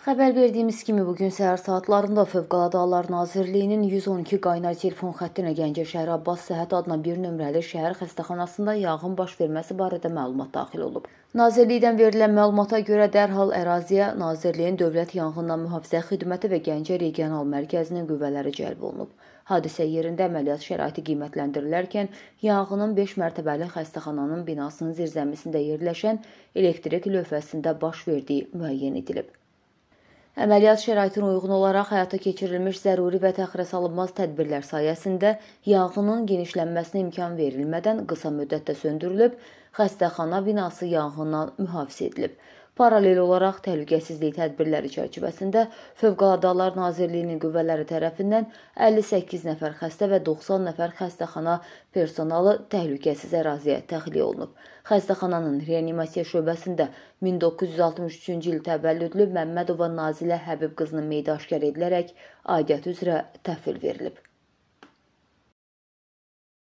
Xəbər verdiyimiz kimi bu gün səhər saatlarında Fövqəladə Hallar Nazirliyinin 112 qaynar telefon xəttinə Gəncə şəhər Abbas Səhət adına 1 nömrəli şəhər xəstəxanasında yanğın baş verməsi barədə məlumat daxil olub. Nazirlikdən verilən məlumata görə dərhal əraziyə Nazirliyin Dövlət Yanğından Mühafizə Xidməti və Gəncə Regional Mərkəzinin qüvvələri cəlb olunub. Hadisə yerində əməliyyat şəraiti qiymətləndirilərkən yanğının 5 mərtəbəli xəstəxananın binasının zirzəmisində yerləşən elektrik lövhəsində baş verdiyi müəyyən edilib. Əməliyyat şəraitinə uyğun olaraq həyata keçirilmiş zəruri və təxirəsalınmaz tədbirlər sayəsində yanğının genişlənməsinə imkan verilmədən qısa müddətdə söndürülüb, xəstəxana binası yanğından mühafizə edilib. Paralel olaraq təhlükəsizlik tədbirləri çərçivəsində Fövqəladalar Nazirliyinin qüvvələri tərəfindən 58 nəfər xəstə və 90 nəfər xəstəxana personalı təhlükəsiz əraziyə təxliyə olunub. Xəstəxananın reanimasiya şöbəsində 1963-cü il təvəllüdlü Məmmədova Nazilə Həbib qızının meydi aşkar edilərək aidiyyəti üzrə təhvil verilib.